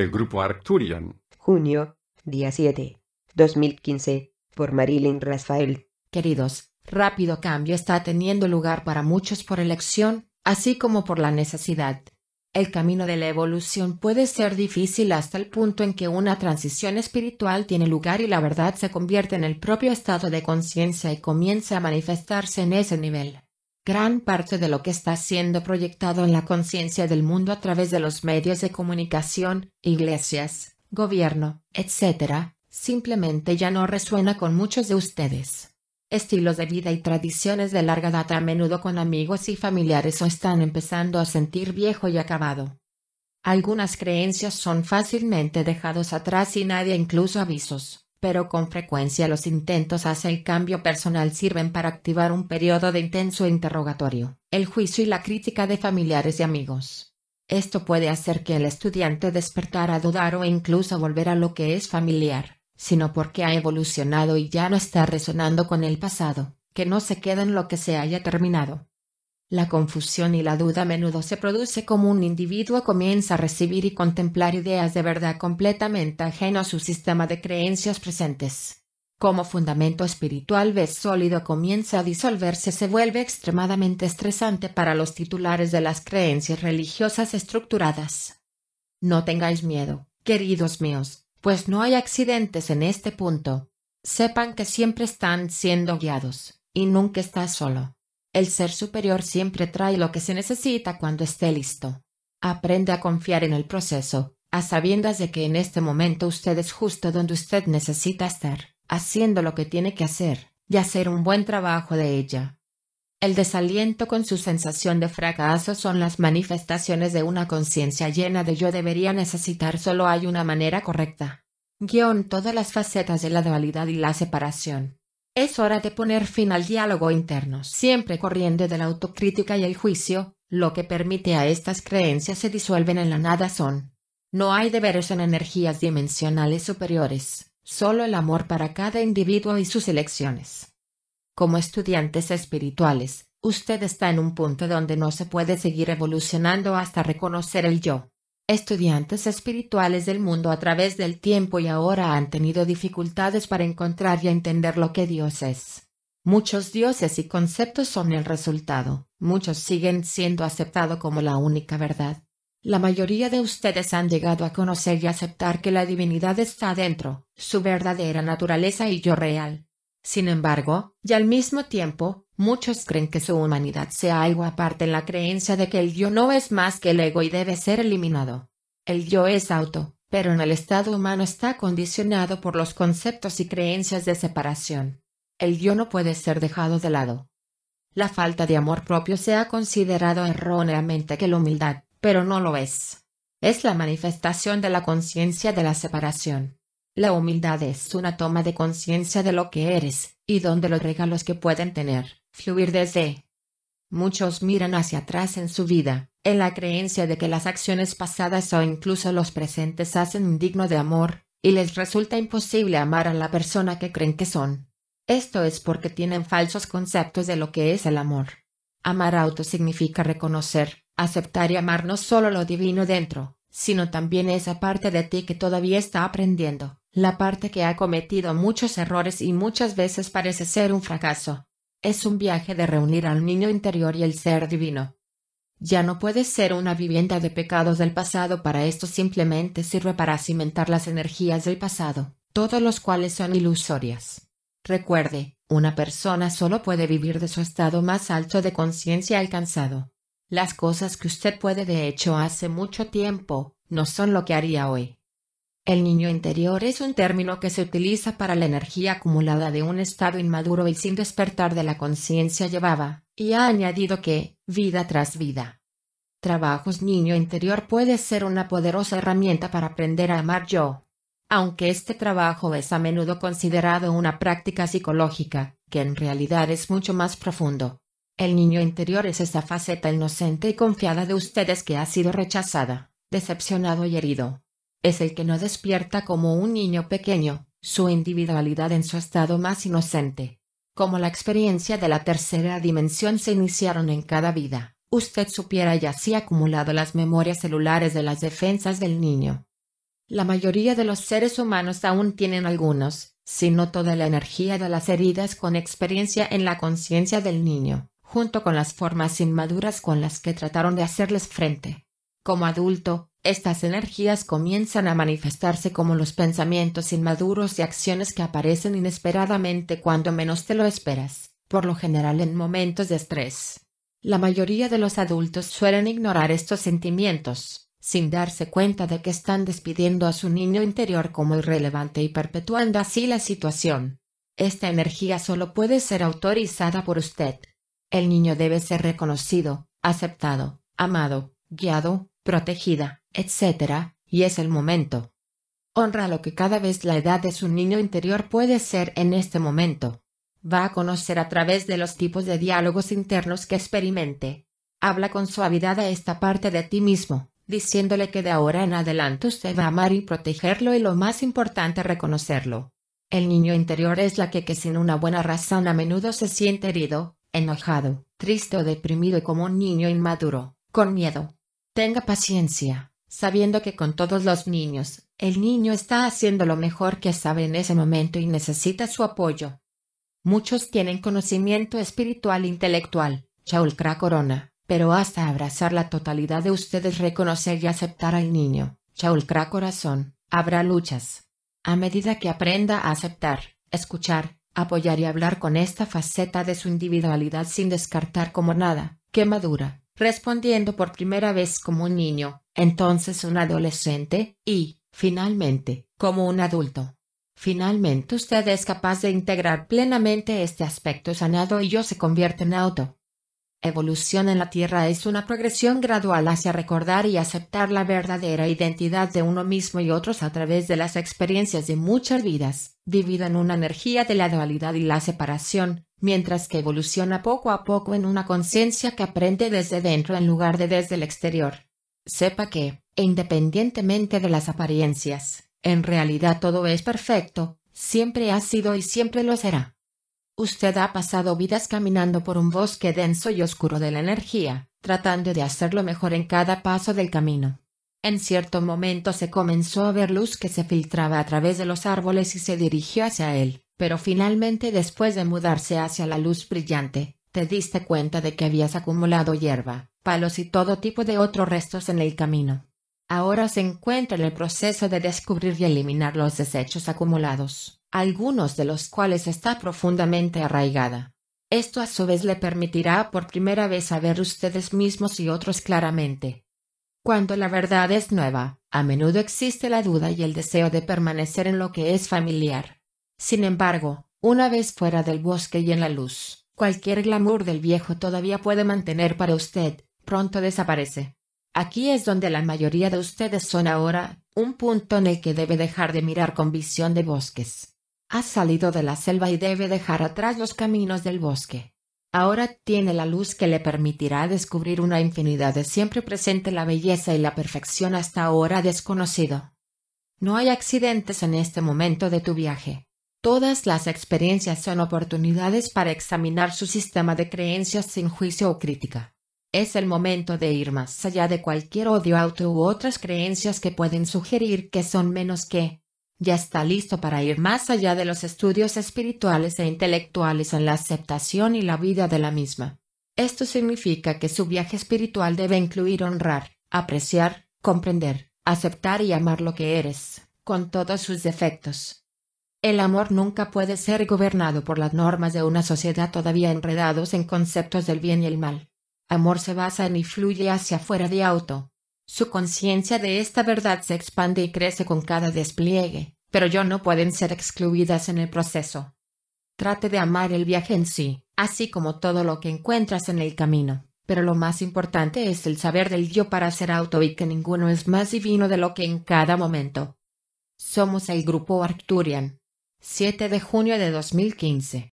El grupo Arcturian. Junio, día 7, 2015, por Marilyn Rafael. Queridos, rápido cambio está teniendo lugar para muchos por elección, así como por la necesidad. El camino de la evolución puede ser difícil hasta el punto en que una transición espiritual tiene lugar y la verdad se convierte en el propio estado de conciencia y comienza a manifestarse en ese nivel. Gran parte de lo que está siendo proyectado en la conciencia del mundo a través de los medios de comunicación, iglesias, gobierno, etc., simplemente ya no resuena con muchos de ustedes. Estilos de vida y tradiciones de larga data a menudo con amigos y familiares o están empezando a sentir viejo y acabado. Algunas creencias son fácilmente dejados atrás y nadie incluso avisos pero con frecuencia los intentos hacia el cambio personal sirven para activar un periodo de intenso interrogatorio, el juicio y la crítica de familiares y amigos. Esto puede hacer que el estudiante despertara a dudar o incluso volver a lo que es familiar, sino porque ha evolucionado y ya no está resonando con el pasado, que no se queda en lo que se haya terminado. La confusión y la duda a menudo se produce como un individuo comienza a recibir y contemplar ideas de verdad completamente ajeno a su sistema de creencias presentes. Como fundamento espiritual vez sólido comienza a disolverse se vuelve extremadamente estresante para los titulares de las creencias religiosas estructuradas. No tengáis miedo, queridos míos, pues no hay accidentes en este punto. Sepan que siempre están siendo guiados, y nunca está solo. El ser superior siempre trae lo que se necesita cuando esté listo. Aprende a confiar en el proceso, a sabiendas de que en este momento usted es justo donde usted necesita estar, haciendo lo que tiene que hacer, y hacer un buen trabajo de ella. El desaliento con su sensación de fracaso son las manifestaciones de una conciencia llena de yo debería necesitar solo hay una manera correcta. Guión todas las facetas de la dualidad y la separación. Es hora de poner fin al diálogo interno, siempre corriendo de la autocrítica y el juicio, lo que permite a estas creencias se disuelven en la nada son. No hay deberes en energías dimensionales superiores, solo el amor para cada individuo y sus elecciones. Como estudiantes espirituales, usted está en un punto donde no se puede seguir evolucionando hasta reconocer el yo. Estudiantes espirituales del mundo a través del tiempo y ahora han tenido dificultades para encontrar y entender lo que Dios es. Muchos dioses y conceptos son el resultado, muchos siguen siendo aceptados como la única verdad. La mayoría de ustedes han llegado a conocer y aceptar que la divinidad está dentro, su verdadera naturaleza y yo real. Sin embargo, y al mismo tiempo, Muchos creen que su humanidad sea algo aparte en la creencia de que el yo no es más que el ego y debe ser eliminado. El yo es auto, pero en el estado humano está condicionado por los conceptos y creencias de separación. El yo no puede ser dejado de lado. La falta de amor propio se ha considerado erróneamente que la humildad, pero no lo es. Es la manifestación de la conciencia de la separación. La humildad es una toma de conciencia de lo que eres, y donde los regalos que pueden tener fluir desde. Muchos miran hacia atrás en su vida, en la creencia de que las acciones pasadas o incluso los presentes hacen indigno de amor, y les resulta imposible amar a la persona que creen que son. Esto es porque tienen falsos conceptos de lo que es el amor. Amar auto significa reconocer, aceptar y amar no solo lo divino dentro, sino también esa parte de ti que todavía está aprendiendo, la parte que ha cometido muchos errores y muchas veces parece ser un fracaso, es un viaje de reunir al niño interior y el ser divino. Ya no puede ser una vivienda de pecados del pasado para esto simplemente sirve para cimentar las energías del pasado, todos los cuales son ilusorias. Recuerde, una persona solo puede vivir de su estado más alto de conciencia alcanzado. Las cosas que usted puede de hecho hace mucho tiempo, no son lo que haría hoy. El niño interior es un término que se utiliza para la energía acumulada de un estado inmaduro y sin despertar de la conciencia llevaba, y ha añadido que, vida tras vida. Trabajos niño interior puede ser una poderosa herramienta para aprender a amar yo. Aunque este trabajo es a menudo considerado una práctica psicológica, que en realidad es mucho más profundo. El niño interior es esa faceta inocente y confiada de ustedes que ha sido rechazada, decepcionado y herido es el que no despierta como un niño pequeño, su individualidad en su estado más inocente. Como la experiencia de la tercera dimensión se iniciaron en cada vida, usted supiera y así acumulado las memorias celulares de las defensas del niño. La mayoría de los seres humanos aún tienen algunos, si no toda la energía de las heridas con experiencia en la conciencia del niño, junto con las formas inmaduras con las que trataron de hacerles frente. Como adulto, estas energías comienzan a manifestarse como los pensamientos inmaduros y acciones que aparecen inesperadamente cuando menos te lo esperas, por lo general en momentos de estrés. La mayoría de los adultos suelen ignorar estos sentimientos, sin darse cuenta de que están despidiendo a su niño interior como irrelevante y perpetuando así la situación. Esta energía solo puede ser autorizada por usted. El niño debe ser reconocido, aceptado, amado, guiado, protegida etc., y es el momento. Honra lo que cada vez la edad de su niño interior puede ser en este momento. Va a conocer a través de los tipos de diálogos internos que experimente. Habla con suavidad a esta parte de ti mismo, diciéndole que de ahora en adelante usted va a amar y protegerlo y lo más importante reconocerlo. El niño interior es la que, que sin una buena razón a menudo se siente herido, enojado, triste o deprimido como un niño inmaduro, con miedo. Tenga paciencia sabiendo que con todos los niños, el niño está haciendo lo mejor que sabe en ese momento y necesita su apoyo. Muchos tienen conocimiento espiritual e intelectual, Chaulcra Corona, pero hasta abrazar la totalidad de ustedes reconocer y aceptar al niño, Chaulcra Corazón, habrá luchas. A medida que aprenda a aceptar, escuchar, apoyar y hablar con esta faceta de su individualidad sin descartar como nada, que madura, respondiendo por primera vez como un niño, entonces un adolescente, y, finalmente, como un adulto. Finalmente usted es capaz de integrar plenamente este aspecto sanado y yo se convierte en auto. Evolución en la Tierra es una progresión gradual hacia recordar y aceptar la verdadera identidad de uno mismo y otros a través de las experiencias de muchas vidas, vivida en una energía de la dualidad y la separación, mientras que evoluciona poco a poco en una conciencia que aprende desde dentro en lugar de desde el exterior. Sepa que, independientemente de las apariencias, en realidad todo es perfecto, siempre ha sido y siempre lo será. Usted ha pasado vidas caminando por un bosque denso y oscuro de la energía, tratando de hacerlo mejor en cada paso del camino. En cierto momento se comenzó a ver luz que se filtraba a través de los árboles y se dirigió hacia él, pero finalmente después de mudarse hacia la luz brillante, te diste cuenta de que habías acumulado hierba, palos y todo tipo de otros restos en el camino. Ahora se encuentra en el proceso de descubrir y eliminar los desechos acumulados, algunos de los cuales está profundamente arraigada. Esto a su vez le permitirá por primera vez saber ustedes mismos y otros claramente. Cuando la verdad es nueva, a menudo existe la duda y el deseo de permanecer en lo que es familiar. Sin embargo, una vez fuera del bosque y en la luz, Cualquier glamour del viejo todavía puede mantener para usted, pronto desaparece. Aquí es donde la mayoría de ustedes son ahora, un punto en el que debe dejar de mirar con visión de bosques. Ha salido de la selva y debe dejar atrás los caminos del bosque. Ahora tiene la luz que le permitirá descubrir una infinidad de siempre presente la belleza y la perfección hasta ahora desconocido. No hay accidentes en este momento de tu viaje. Todas las experiencias son oportunidades para examinar su sistema de creencias sin juicio o crítica. Es el momento de ir más allá de cualquier odio auto u otras creencias que pueden sugerir que son menos que. Ya está listo para ir más allá de los estudios espirituales e intelectuales en la aceptación y la vida de la misma. Esto significa que su viaje espiritual debe incluir honrar, apreciar, comprender, aceptar y amar lo que eres, con todos sus defectos. El amor nunca puede ser gobernado por las normas de una sociedad todavía enredados en conceptos del bien y el mal. Amor se basa en y fluye hacia fuera de auto. Su conciencia de esta verdad se expande y crece con cada despliegue, pero yo no pueden ser excluidas en el proceso. Trate de amar el viaje en sí, así como todo lo que encuentras en el camino, pero lo más importante es el saber del yo para ser auto y que ninguno es más divino de lo que en cada momento. Somos el grupo Arcturian, 7 de junio de 2015.